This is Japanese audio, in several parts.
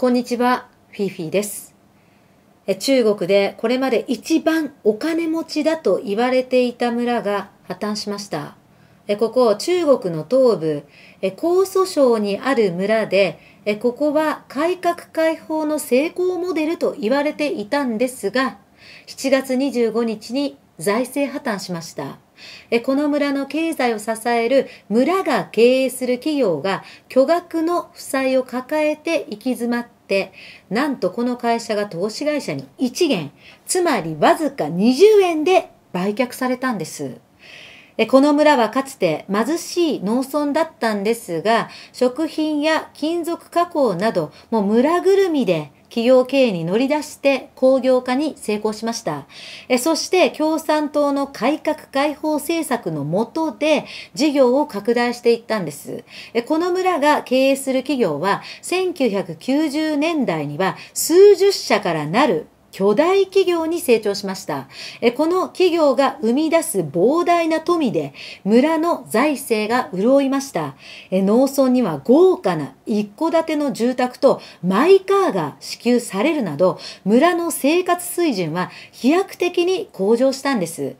こんにちは、フィフィです。中国でこれまで一番お金持ちだと言われていた村が破綻しました。ここ中国の東部、江蘇省にある村で、ここは改革開放の成功モデルと言われていたんですが、7月25日に財政破綻しました。この村の経済を支える村が経営する企業が巨額の負債を抱えて行き詰まって、なんとこの会社が投資会社に1元、つまりわずか20円で売却されたんです。この村はかつて貧しい農村だったんですが、食品や金属加工など、もう村ぐるみで企業経営に乗り出して工業化に成功しました。えそして共産党の改革開放政策のもとで事業を拡大していったんです。えこの村が経営する企業は1990年代には数十社からなる巨大企業に成長しました。この企業が生み出す膨大な富で村の財政が潤いました。農村には豪華な一戸建ての住宅とマイカーが支給されるなど村の生活水準は飛躍的に向上したんです。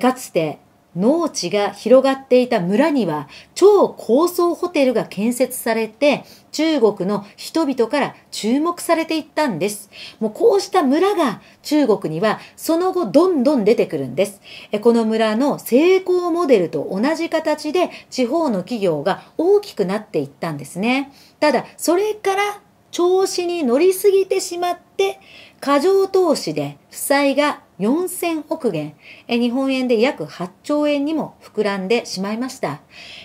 かつて農地が広がっていた村には超高層ホテルが建設されて中国の人々から注目されていったんです。もうこうした村が中国にはその後どんどん出てくるんです。この村の成功モデルと同じ形で地方の企業が大きくなっていったんですね。ただそれから調子に乗りすぎてしまって、過剰投資で負債が4000億元、日本円で約8兆円にも膨らんでしまいました。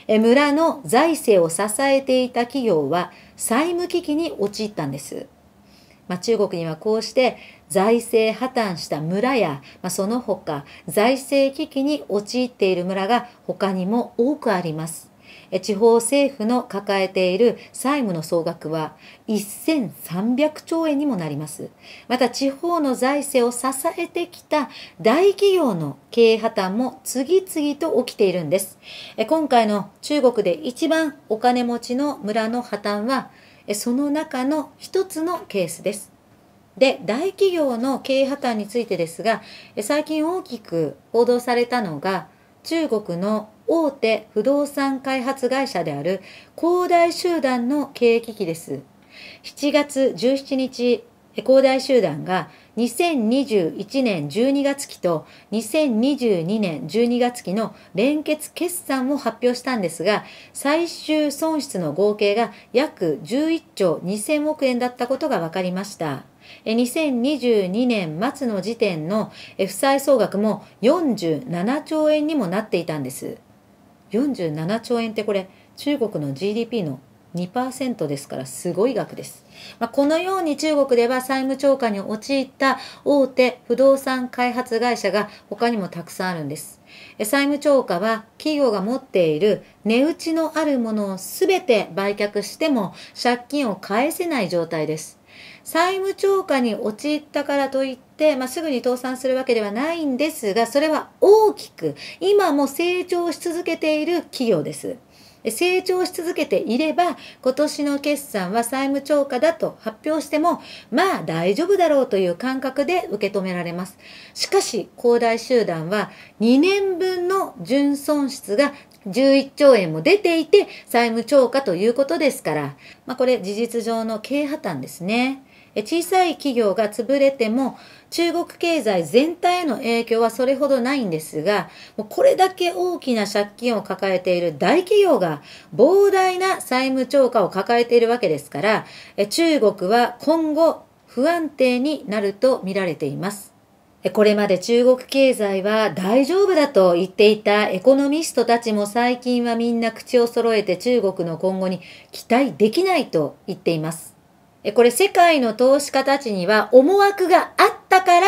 村の財政を支えていた企業は債務危機に陥ったんです。まあ、中国にはこうして財政破綻した村や、まあ、その他財政危機に陥っている村が他にも多くあります。地方政府の抱えている債務の総額は1300兆円にもなります。また地方の財政を支えてきた大企業の経営破綻も次々と起きているんです。今回の中国で一番お金持ちの村の破綻は、その中の一つのケースです。で、大企業の経営破綻についてですが、最近大きく報道されたのが、中国の大手不動産開発会社である恒大集団の経営危機です。7月17日、恒大集団が2021年12月期と2022年12月期の連結決算を発表したんですが、最終損失の合計が約11兆2000億円だったことが分かりました。2022年末の時点の負債総額も47兆円にもなっていたんです。47兆円ってこれ中国の GDP の2%ですからすごい額です。まあ、このように中国では債務超過に陥った大手不動産開発会社が他にもたくさんあるんです。債務超過は企業が持っている値打ちのあるものを全て売却しても借金を返せない状態です。債務超過に陥ったからといって、まあ、すぐに倒産するわけではないんですが、それは大きく、今も成長し続けている企業です。成長し続けていれば、今年の決算は債務超過だと発表しても、まあ大丈夫だろうという感覚で受け止められます。しかし、恒大集団は2年分の純損失が11兆円も出ていて、債務超過ということですから、まあこれ事実上の経営破綻ですね。小さい企業が潰れても中国経済全体への影響はそれほどないんですが、もうこれだけ大きな借金を抱えている大企業が膨大な債務超過を抱えているわけですから、中国は今後不安定になると見られています。これまで中国経済は大丈夫だと言っていたエコノミストたちも最近はみんな口を揃えて中国の今後に期待できないと言っています。これ世界の投資家たちには思惑があったから、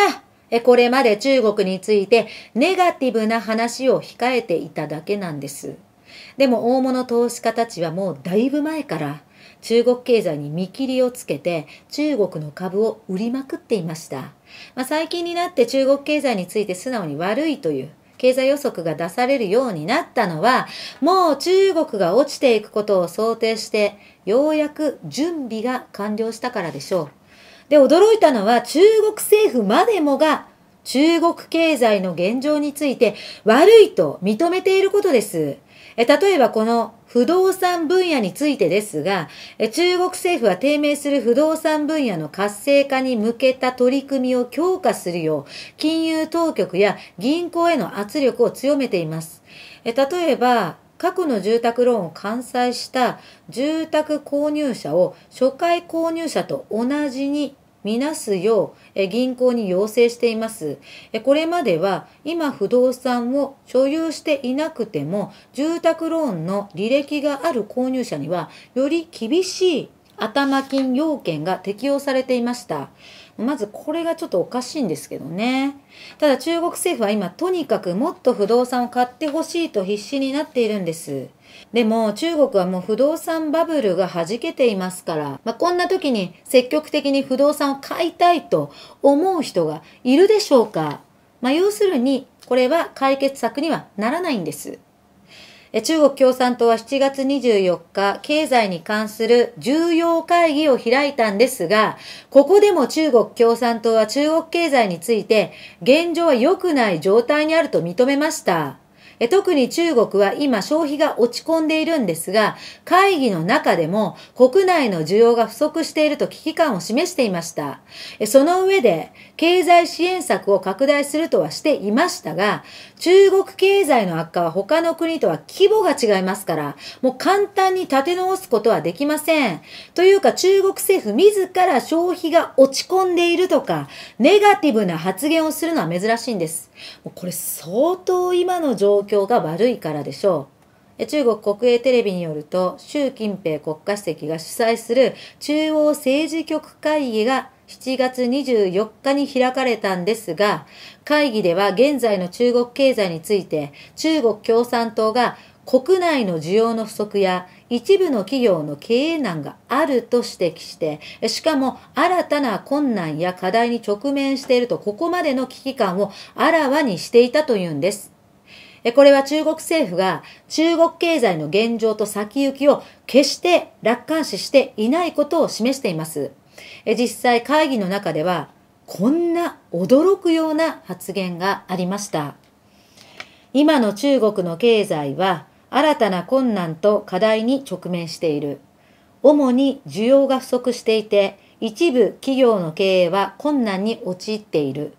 これまで中国についてネガティブな話を控えていただけなんです。でも大物投資家たちはもうだいぶ前から中国経済に見切りをつけて中国の株を売りまくっていました。まあ、最近になって中国経済について素直に悪いという経済予測が出されるようになったのはもう中国が落ちていくことを想定してようやく準備が完了したからでしょう。で、驚いたのは中国政府までもが中国経済の現状について悪いと認めていることです。え例えばこの不動産分野についてですが、中国政府は低迷する不動産分野の活性化に向けた取り組みを強化するよう、金融当局や銀行への圧力を強めています。え例えば、過去の住宅ローンを完済した住宅購入者を初回購入者と同じにみなすよう銀行に要請しています。これまでは今不動産を所有していなくても住宅ローンの履歴がある購入者にはより厳しい頭金要件が適用されていました。まずこれがちょっとおかしいんですけどね。ただ中国政府は今とにかくもっと不動産を買ってほしいと必死になっているんです。でも中国はもう不動産バブルが弾けていますから、まあ、こんな時に積極的に不動産を買いたいと思う人がいるでしょうか。まあ、要するにこれは解決策にはならないんです。中国共産党は7月24日、経済に関する重要会議を開いたんですが、ここでも中国共産党は中国経済について、現状は良くない状態にあると認めました。特に中国は今消費が落ち込んでいるんですが、会議の中でも国内の需要が不足していると危機感を示していました。その上で、経済支援策を拡大するとはしていましたが、中国経済の悪化は他の国とは規模が違いますから、もう簡単に立て直すことはできません。というか中国政府自ら消費が落ち込んでいるとか、ネガティブな発言をするのは珍しいんです。もうこれ相当今の状況が悪いからでしょう。中国国営テレビによると、習近平国家主席が主催する中央政治局会議が7月24日に開かれたんですが、会議では現在の中国経済について、中国共産党が国内の需要の不足や一部の企業の経営難があると指摘して、しかも新たな困難や課題に直面しているとここまでの危機感をあらわにしていたというんです。これは中国政府が中国経済の現状と先行きを決して楽観視していないことを示しています。え実際会議の中ではこんな驚くような発言がありました。今の中国の経済は新たな困難と課題に直面している。主に需要が不足していて、一部企業の経営は困難に陥っている。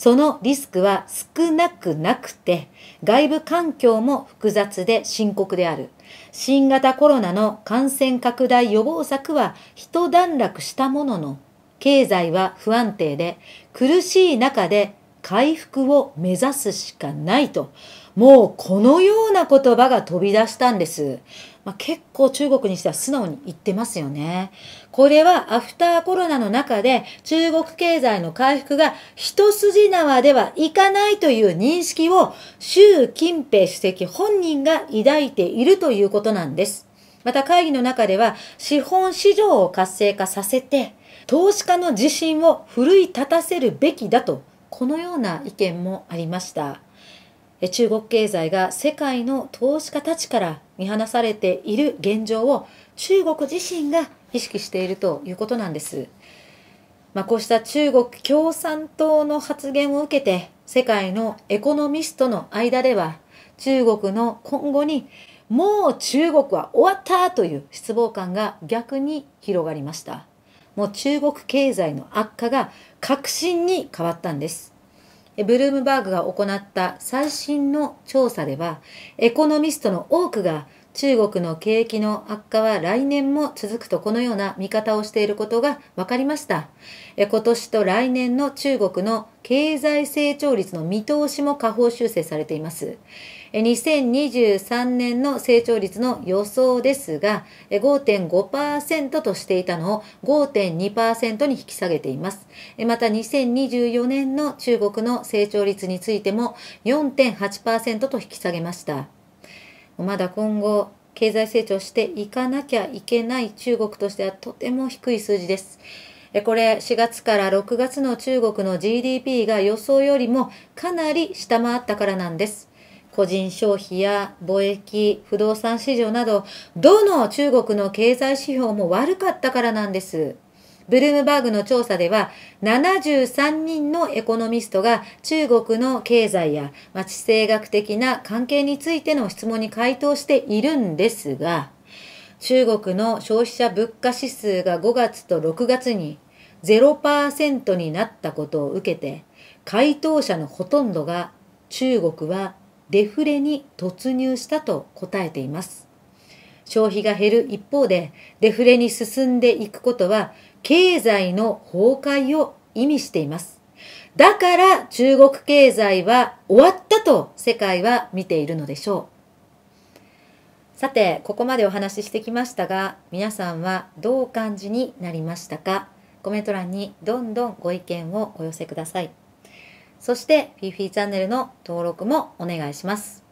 そのリスクは少なくなくて、外部環境も複雑で深刻である。新型コロナの感染拡大予防策は一段落したものの、経済は不安定で、苦しい中で回復を目指すしかないともうこのような言葉が飛び出したんです。まあ、結構中国にしては素直に言ってますよね。これはアフターコロナの中で中国経済の回復が一筋縄ではいかないという認識を習近平主席本人が抱いているということなんです。また会議の中では資本市場を活性化させて投資家の自信を奮い立たせるべきだとこのような意見もありました。中国経済が世界の投資家たちから見放されている現状を中国自身が意識しているということなんです。まあ、こうした中国共産党の発言を受けて世界のエコノミストの間では中国の今後にもう中国は終わったという失望感が逆に広がりました。もう中国経済の悪化が核心に変わったんです。ブルームバーグが行った最新の調査では、エコノミストの多くが中国の景気の悪化は来年も続くとこのような見方をしていることが分かりました。今年と来年の中国の経済成長率の見通しも下方修正されています。2023年の成長率の予想ですが、5.5%としていたのを5.2%に引き下げています。また2024年の中国の成長率についても4.8%と引き下げました。まだ今後、経済成長していかなきゃいけない中国としてはとても低い数字です。これ4月から6月の中国の GDP が予想よりもかなり下回ったからなんです。個人消費や貿易、不動産市場など、どの中国の経済指標も悪かったからなんです。ブルームバーグの調査では、73人のエコノミストが中国の経済や、ま地政学的な関係についての質問に回答しているんですが、中国の消費者物価指数が5月と6月に0%になったことを受けて、回答者のほとんどが中国はデフレに突入したと答えています。消費が減る一方で、デフレに進んでいくことは、経済の崩壊を意味しています。だから中国経済は終わったと世界は見ているのでしょう。さて、ここまでお話ししてきましたが、皆さんはどう感じになりましたかコメント欄にどんどんご意見をお寄せください。そして FIFI チャンネルの登録もお願いします。